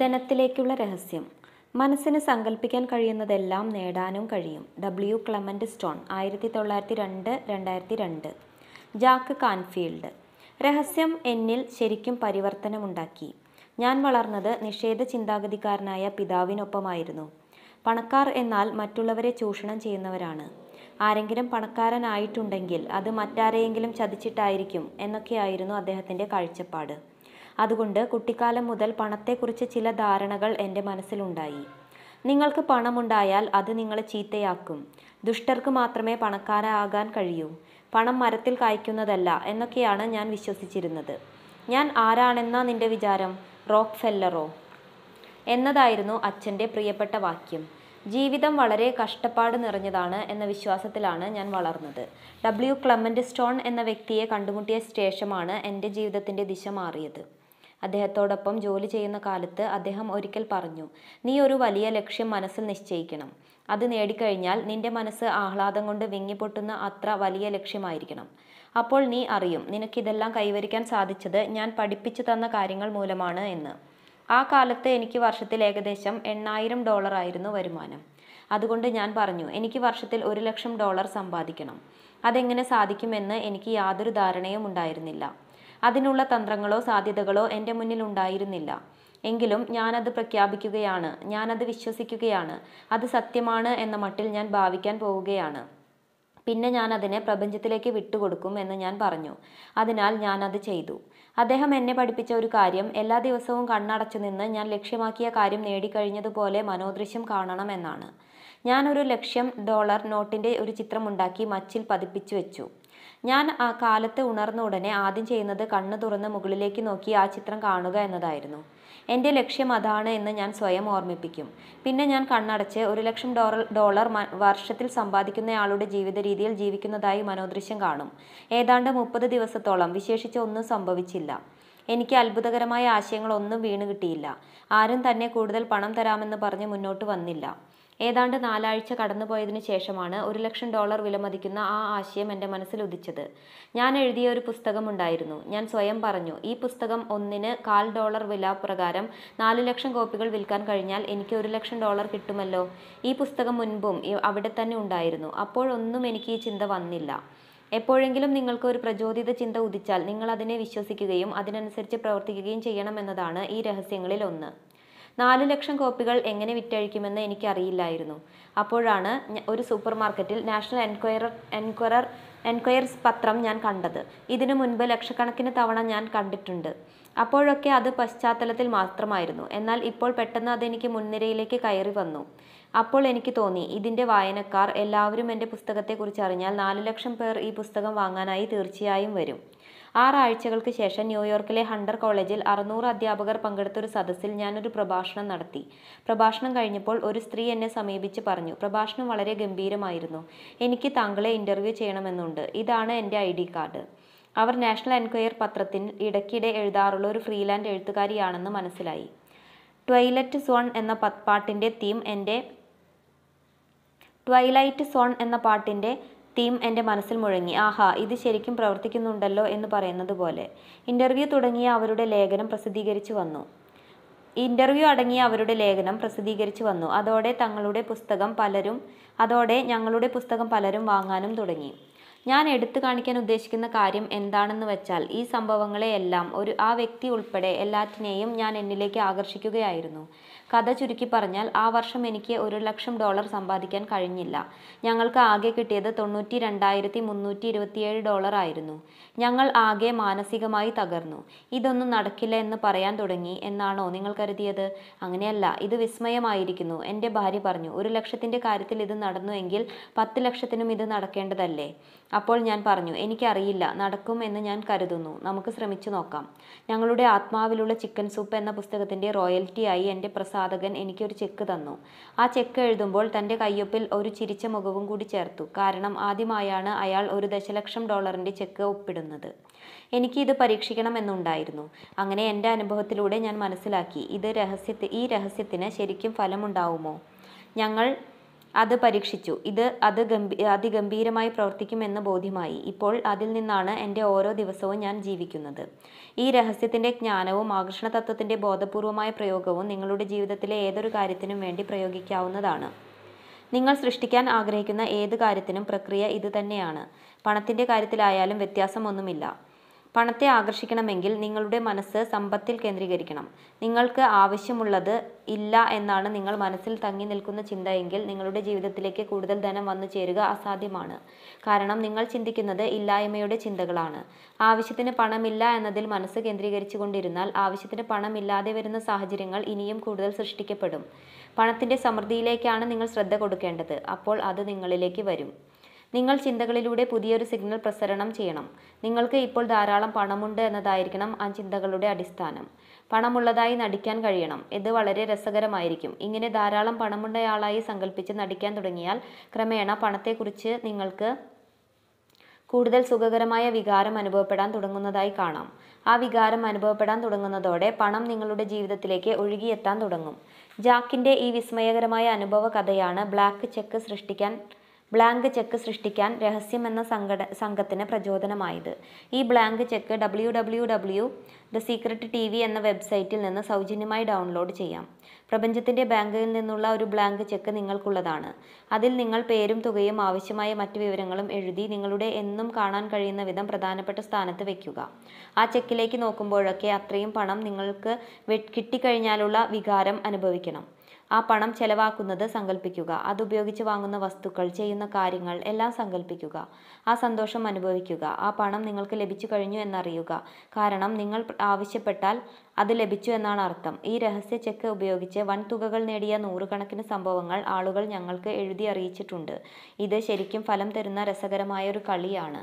ധനത്തിലേക്കുള്ള രഹസ്യം മനസ്സിന് സങ്കല്പിക്കാൻ കഴിയുന്നതെല്ലാം നേടാനും കഴിയും ഡബ്ല്യു ക്ലമൻ്റ് സ്റ്റോൺ ആയിരത്തി തൊള്ളായിരത്തി രണ്ട് രണ്ടായിരത്തി രണ്ട് ജാക്ക് കാൻഫീൽഡ് രഹസ്യം എന്നിൽ ശരിക്കും പരിവർത്തനമുണ്ടാക്കി ഞാൻ വളർന്നത് നിഷേധ ചിന്താഗതിക്കാരനായ പിതാവിനൊപ്പമായിരുന്നു പണക്കാർ എന്നാൽ മറ്റുള്ളവരെ ചൂഷണം ചെയ്യുന്നവരാണ് ആരെങ്കിലും പണക്കാരനായിട്ടുണ്ടെങ്കിൽ അത് മറ്റാരെയെങ്കിലും ചതിച്ചിട്ടായിരിക്കും എന്നൊക്കെയായിരുന്നു അദ്ദേഹത്തിൻ്റെ കാഴ്ചപ്പാട് അതുകൊണ്ട് കുട്ടിക്കാലം മുതൽ പണത്തെക്കുറിച്ച് ചില ധാരണകൾ എൻ്റെ മനസ്സിലുണ്ടായി നിങ്ങൾക്ക് പണമുണ്ടായാൽ അത് നിങ്ങളെ ചീത്തയാക്കും ദുഷ്ടർക്ക് മാത്രമേ പണക്കാരാകാൻ കഴിയൂ പണം മരത്തിൽ കായ്ക്കുന്നതല്ല എന്നൊക്കെയാണ് ഞാൻ വിശ്വസിച്ചിരുന്നത് ഞാൻ ആരാണെന്നാ നിന്റെ വിചാരം റോക്ക് ഫെല്ലറോ എന്നതായിരുന്നു അച്ഛൻ്റെ പ്രിയപ്പെട്ട വാക്യം ജീവിതം വളരെ കഷ്ടപ്പാട് നിറഞ്ഞതാണ് എന്ന വിശ്വാസത്തിലാണ് ഞാൻ വളർന്നത് ഡബ്ല്യു ക്ലമൻ്റ് സ്റ്റോൺ എന്ന വ്യക്തിയെ കണ്ടുമുട്ടിയ ശേഷമാണ് എൻ്റെ ജീവിതത്തിൻ്റെ ദിശ മാറിയത് അദ്ദേഹത്തോടൊപ്പം ജോലി ചെയ്യുന്ന കാലത്ത് അദ്ദേഹം ഒരിക്കൽ പറഞ്ഞു നീ ഒരു വലിയ ലക്ഷ്യം മനസ്സിൽ നിശ്ചയിക്കണം അത് നേടിക്കഴിഞ്ഞാൽ നിന്റെ മനസ്സ് ആഹ്ലാദം കൊണ്ട് വിങ്ങിപ്പൊട്ടുന്ന അത്ര വലിയ ലക്ഷ്യമായിരിക്കണം അപ്പോൾ നീ അറിയും നിനക്കിതെല്ലാം കൈവരിക്കാൻ സാധിച്ചത് ഞാൻ പഠിപ്പിച്ചു തന്ന കാര്യങ്ങൾ മൂലമാണ് എന്ന് ആ കാലത്ത് എനിക്ക് വർഷത്തിൽ ഏകദേശം എണ്ണായിരം ഡോളറായിരുന്നു വരുമാനം അതുകൊണ്ട് ഞാൻ പറഞ്ഞു എനിക്ക് വർഷത്തിൽ ഒരു ലക്ഷം ഡോളർ സമ്പാദിക്കണം അതെങ്ങനെ സാധിക്കുമെന്ന് എനിക്ക് യാതൊരു ധാരണയും ഉണ്ടായിരുന്നില്ല അതിനുള്ള തന്ത്രങ്ങളോ സാധ്യതകളോ എൻ്റെ മുന്നിൽ ഉണ്ടായിരുന്നില്ല എങ്കിലും ഞാനത് പ്രഖ്യാപിക്കുകയാണ് ഞാനത് വിശ്വസിക്കുകയാണ് അത് സത്യമാണ് എന്ന മട്ടിൽ ഞാൻ ഭാവിക്കാൻ പോവുകയാണ് പിന്നെ ഞാൻ അതിനെ പ്രപഞ്ചത്തിലേക്ക് വിട്ടുകൊടുക്കും എന്ന് ഞാൻ പറഞ്ഞു അതിനാൽ ഞാൻ അത് ചെയ്തു അദ്ദേഹം എന്നെ പഠിപ്പിച്ച ഒരു കാര്യം എല്ലാ ദിവസവും കണ്ണടച്ചു നിന്ന് ഞാൻ ലക്ഷ്യമാക്കിയ കാര്യം നേടിക്കഴിഞ്ഞതുപോലെ മനോദൃശ്യം കാണണം എന്നാണ് ഞാനൊരു ലക്ഷം ഡോളർ നോട്ടിൻ്റെ ഒരു ചിത്രമുണ്ടാക്കി മച്ചിൽ പതിപ്പിച്ചു വെച്ചു ഞാൻ ആ കാലത്ത് ഉണർന്ന ഉടനെ ആദ്യം ചെയ്യുന്നത് കണ്ണ് തുറന്ന് മുകളിലേക്ക് നോക്കി ആ ചിത്രം കാണുക എന്നതായിരുന്നു എൻ്റെ ലക്ഷ്യം അതാണ് എന്ന് ഞാൻ സ്വയം ഓർമ്മിപ്പിക്കും പിന്നെ ഞാൻ കണ്ണടച്ച് ഒരു ലക്ഷം ഡോളർ ഡോളർ വർഷത്തിൽ സമ്പാദിക്കുന്നയാളുടെ ജീവിത രീതിയിൽ ജീവിക്കുന്നതായി മനോദൃശ്യം കാണും ഏതാണ്ട് മുപ്പത് ദിവസത്തോളം വിശേഷിച്ച് ഒന്നും സംഭവിച്ചില്ല എനിക്ക് അത്ഭുതകരമായ ആശയങ്ങളൊന്നും വീണ് കിട്ടിയില്ല ആരും തന്നെ കൂടുതൽ പണം തരാമെന്ന് പറഞ്ഞ് മുന്നോട്ട് വന്നില്ല ഏതാണ്ട് നാലാഴ്ച കടന്നുപോയതിനു ശേഷമാണ് ഒരു ലക്ഷം ഡോളർ വിലമതിക്കുന്ന ആ ആശയം എൻ്റെ മനസ്സിൽ ഉദിച്ചത് ഞാൻ എഴുതിയ ഒരു പുസ്തകമുണ്ടായിരുന്നു ഞാൻ സ്വയം പറഞ്ഞു ഈ പുസ്തകം ഒന്നിന് കാൽ ഡോളർ വില പ്രകാരം നാല് ലക്ഷം കോപ്പികൾ വിൽക്കാൻ കഴിഞ്ഞാൽ എനിക്ക് ഒരു ലക്ഷം ഡോളർ കിട്ടുമല്ലോ ഈ പുസ്തകം മുൻപും അവിടെ തന്നെ ഉണ്ടായിരുന്നു അപ്പോഴൊന്നും എനിക്ക് ഈ ചിന്ത വന്നില്ല എപ്പോഴെങ്കിലും നിങ്ങൾക്ക് ഒരു പ്രചോദിത ചിന്ത ഉദിച്ചാൽ നിങ്ങൾ അതിനെ വിശ്വസിക്കുകയും അതിനനുസരിച്ച് പ്രവർത്തിക്കുകയും ചെയ്യണമെന്നതാണ് ഈ രഹസ്യങ്ങളിൽ ഒന്ന് നാല് ലക്ഷം കോപ്പികൾ എങ്ങനെ വിറ്റഴിക്കുമെന്ന് എനിക്കറിയില്ലായിരുന്നു അപ്പോഴാണ് ഒരു സൂപ്പർ മാർക്കറ്റിൽ നാഷണൽ എൻക്വയറർ എൻക്വയറർ എൻക്വയർസ് പത്രം ഞാൻ കണ്ടത് ഇതിനു മുൻപ് ലക്ഷക്കണക്കിന് തവണ ഞാൻ കണ്ടിട്ടുണ്ട് അപ്പോഴൊക്കെ അത് പശ്ചാത്തലത്തിൽ മാത്രമായിരുന്നു എന്നാൽ ഇപ്പോൾ പെട്ടെന്ന് അതെനിക്ക് മുൻനിരയിലേക്ക് കയറി വന്നു അപ്പോൾ എനിക്ക് തോന്നി ഇതിൻ്റെ വായനക്കാർ എല്ലാവരും എൻ്റെ പുസ്തകത്തെക്കുറിച്ച് അറിഞ്ഞാൽ നാല് ലക്ഷം പേർ ഈ പുസ്തകം വാങ്ങാനായി തീർച്ചയായും വരും ആറാഴ്ചകൾക്ക് ശേഷം ന്യൂയോർക്കിലെ ഹണ്ടർ കോളേജിൽ അറുന്നൂറ് അധ്യാപകർ പങ്കെടുത്തൊരു സദസ്സിൽ ഞാനൊരു പ്രഭാഷണം നടത്തി പ്രഭാഷണം കഴിഞ്ഞപ്പോൾ ഒരു സ്ത്രീ എന്നെ സമീപിച്ച് പറഞ്ഞു പ്രഭാഷണം വളരെ ഗംഭീരമായിരുന്നു എനിക്ക് താങ്കളെ ഇൻ്റർവ്യൂ ചെയ്യണമെന്നുണ്ട് ഇതാണ് എൻ്റെ ഐ കാർഡ് അവർ നാഷണൽ എൻക്വയർ പത്രത്തിൽ ഇടയ്ക്കിടെ എഴുതാറുള്ള ഒരു ഫ്രീലാൻഡ് എഴുത്തുകാരിയാണെന്ന് മനസ്സിലായി ട്വൈലറ്റ് സോൺ എന്ന പാട്ടിൻ്റെ തീം എൻ്റെ ട്വൈലൈറ്റ് സോൺ എന്ന പാട്ടിൻ്റെ തീം എൻ്റെ മനസ്സിൽ മുഴങ്ങി ആഹാ ഇത് ശരിക്കും പ്രവർത്തിക്കുന്നുണ്ടല്ലോ എന്ന് പറയുന്നത് പോലെ ഇൻ്റർവ്യൂ തുടങ്ങിയ അവരുടെ ലേഖനം പ്രസിദ്ധീകരിച്ചു വന്നു ഇൻ്റർവ്യൂ അടങ്ങിയ അവരുടെ ലേഖനം പ്രസിദ്ധീകരിച്ചു വന്നു അതോടെ തങ്ങളുടെ പുസ്തകം പലരും അതോടെ ഞങ്ങളുടെ പുസ്തകം പലരും വാങ്ങാനും തുടങ്ങി ഞാൻ എടുത്തു കാണിക്കാൻ ഉദ്ദേശിക്കുന്ന കാര്യം എന്താണെന്ന് വെച്ചാൽ ഈ സംഭവങ്ങളെയെല്ലാം ഒരു ആ വ്യക്തി ഉൾപ്പെടെ എല്ലാറ്റിനെയും ഞാൻ എന്നിലേക്ക് ആകർഷിക്കുകയായിരുന്നു കഥ ചുരുക്കി പറഞ്ഞാൽ ആ വർഷം എനിക്ക് ഒരു ലക്ഷം ഡോളർ സമ്പാദിക്കാൻ കഴിഞ്ഞില്ല ഞങ്ങൾക്ക് ആകെ കിട്ടിയത് തൊണ്ണൂറ്റി രണ്ടായിരത്തി മുന്നൂറ്റി ഇരുപത്തിയേഴ് ഡോളർ ആയിരുന്നു ഞങ്ങൾ ആകെ മാനസികമായി തകർന്നു ഇതൊന്നും നടക്കില്ല എന്ന് പറയാൻ തുടങ്ങി എന്നാണോ നിങ്ങൾ കരുതിയത് അങ്ങനെയല്ല ഇത് വിസ്മയമായിരിക്കുന്നു എൻ്റെ ഭാര്യ പറഞ്ഞു ഒരു ലക്ഷത്തിൻ്റെ കാര്യത്തിൽ ഇത് നടന്നു എങ്കിൽ പത്ത് ലക്ഷത്തിനും ഇത് നടക്കേണ്ടതല്ലേ അപ്പോൾ ഞാൻ പറഞ്ഞു എനിക്കറിയില്ല നടക്കും എന്ന് ഞാൻ കരുതുന്നു നമുക്ക് ശ്രമിച്ചു നോക്കാം ഞങ്ങളുടെ ആത്മാവിലുള്ള ചിക്കൻ സൂപ്പ് എന്ന പുസ്തകത്തിൻ്റെ റോയൽറ്റിയായി എൻ്റെ പ്രസാധകൻ എനിക്കൊരു ചെക്ക് തന്നു ആ ചെക്ക് എഴുതുമ്പോൾ തൻ്റെ കയ്യൊപ്പിൽ ഒരു ചിരിച്ച മുഖവും കൂടി ചേർത്തു കാരണം ആദ്യമായാണ് അയാൾ ഒരു ദശലക്ഷം ഡോളറിൻ്റെ ചെക്ക് ഒപ്പിടുന്നത് എനിക്ക് ഇത് പരീക്ഷിക്കണമെന്നുണ്ടായിരുന്നു അങ്ങനെ എൻ്റെ അനുഭവത്തിലൂടെ ഞാൻ മനസ്സിലാക്കി ഇത് രഹസ്യത്തെ ഈ രഹസ്യത്തിന് ശരിക്കും ഫലമുണ്ടാവുമോ ഞങ്ങൾ അത് പരീക്ഷിച്ചു ഇത് അത് ഗംഭീ അതിഗംഭീരമായി പ്രവർത്തിക്കുമെന്ന് ബോധ്യമായി ഇപ്പോൾ അതിൽ നിന്നാണ് എൻ്റെ ഓരോ ദിവസവും ഞാൻ ജീവിക്കുന്നത് ഈ രഹസ്യത്തിൻ്റെ ജ്ഞാനവും ആകർഷണ തത്വത്തിൻ്റെ ബോധപൂർവമായ പ്രയോഗവും നിങ്ങളുടെ ജീവിതത്തിലെ ഏതൊരു കാര്യത്തിനും വേണ്ടി പ്രയോഗിക്കാവുന്നതാണ് നിങ്ങൾ സൃഷ്ടിക്കാൻ ആഗ്രഹിക്കുന്ന ഏത് കാര്യത്തിനും പ്രക്രിയ ഇത് തന്നെയാണ് പണത്തിൻ്റെ കാര്യത്തിലായാലും വ്യത്യാസമൊന്നുമില്ല പണത്തെ ആകർഷിക്കണമെങ്കിൽ നിങ്ങളുടെ മനസ്സ് സമ്പത്തിൽ കേന്ദ്രീകരിക്കണം നിങ്ങൾക്ക് ആവശ്യമുള്ളത് ഇല്ല എന്നാണ് നിങ്ങൾ മനസ്സിൽ തങ്ങി നിൽക്കുന്ന ചിന്തയെങ്കിൽ നിങ്ങളുടെ ജീവിതത്തിലേക്ക് കൂടുതൽ ധനം വന്നു ചേരുക അസാധ്യമാണ് കാരണം നിങ്ങൾ ചിന്തിക്കുന്നത് ഇല്ലായ്മയുടെ ചിന്തകളാണ് ആവശ്യത്തിന് പണമില്ല എന്നതിൽ മനസ്സ് കേന്ദ്രീകരിച്ചു കൊണ്ടിരുന്നാൽ ആവശ്യത്തിന് പണമില്ലാതെ വരുന്ന സാഹചര്യങ്ങൾ ഇനിയും കൂടുതൽ സൃഷ്ടിക്കപ്പെടും പണത്തിൻ്റെ സമൃദ്ധിയിലേക്കാണ് നിങ്ങൾ ശ്രദ്ധ കൊടുക്കേണ്ടത് അപ്പോൾ അത് നിങ്ങളിലേക്ക് വരും നിങ്ങൾ ചിന്തകളിലൂടെ പുതിയൊരു സിഗ്നൽ പ്രസരണം ചെയ്യണം നിങ്ങൾക്ക് ഇപ്പോൾ ധാരാളം പണമുണ്ട് എന്നതായിരിക്കണം ആ ചിന്തകളുടെ അടിസ്ഥാനം പണമുള്ളതായി നടിക്കാൻ കഴിയണം ഇത് വളരെ രസകരമായിരിക്കും ഇങ്ങനെ ധാരാളം പണമുണ്ടയാളായി സങ്കല്പിച്ച് നടിക്കാൻ തുടങ്ങിയാൽ ക്രമേണ പണത്തെക്കുറിച്ച് നിങ്ങൾക്ക് കൂടുതൽ സുഖകരമായ വികാരം അനുഭവപ്പെടാൻ തുടങ്ങുന്നതായി കാണാം ആ വികാരം അനുഭവപ്പെടാൻ തുടങ്ങുന്നതോടെ പണം നിങ്ങളുടെ ജീവിതത്തിലേക്ക് ഒഴുകിയെത്താൻ തുടങ്ങും ജാക്കിൻ്റെ ഈ വിസ്മയകരമായ അനുഭവ കഥയാണ് ബ്ലാക്ക് ചെക്ക് സൃഷ്ടിക്കാൻ ബ്ലാങ്ക് ചെക്ക് സൃഷ്ടിക്കാൻ രഹസ്യം എന്ന സംഘട സംഘത്തിന് പ്രചോദനമായത് ഈ blank cheque W W W the secret T V എന്ന വെബ്സൈറ്റിൽ നിന്ന് സൗജന്യമായി ഡൗൺലോഡ് ചെയ്യാം പ്രപഞ്ചത്തിൻ്റെ ബാങ്കിൽ നിന്നുള്ള ഒരു ബ്ലാങ്ക് ചെക്ക് നിങ്ങൾക്കുള്ളതാണ് അതിൽ നിങ്ങൾ പേരും തുകയും ആവശ്യമായ മറ്റു വിവരങ്ങളും എഴുതി നിങ്ങളുടെ എന്നും കാണാൻ കഴിയുന്ന വിധം പ്രധാനപ്പെട്ട സ്ഥാനത്ത് വയ്ക്കുക ആ ചെക്കിലേക്ക് നോക്കുമ്പോഴൊക്കെ അത്രയും പണം നിങ്ങൾക്ക് കിട്ടിക്കഴിഞ്ഞാലുള്ള വികാരം അനുഭവിക്കണം ആ പണം ചെലവാക്കുന്നത് സങ്കല്പിക്കുക അതുപയോഗിച്ച് വാങ്ങുന്ന വസ്തുക്കൾ ചെയ്യുന്ന കാര്യങ്ങൾ എല്ലാം സങ്കല്പിക്കുക ആ സന്തോഷം അനുഭവിക്കുക ആ പണം നിങ്ങൾക്ക് ലഭിച്ചു കഴിഞ്ഞു എന്നറിയുക കാരണം നിങ്ങൾ ആവശ്യപ്പെട്ടാൽ അത് ലഭിച്ചു എന്നാണ് അർത്ഥം ഈ രഹസ്യ ചെക്ക് ഉപയോഗിച്ച് വൻ തുകകൾ നേടിയ നൂറുകണക്കിന് സംഭവങ്ങൾ ആളുകൾ ഞങ്ങൾക്ക് എഴുതി അറിയിച്ചിട്ടുണ്ട് ഇത് ശരിക്കും ഫലം തരുന്ന രസകരമായ ഒരു കളിയാണ്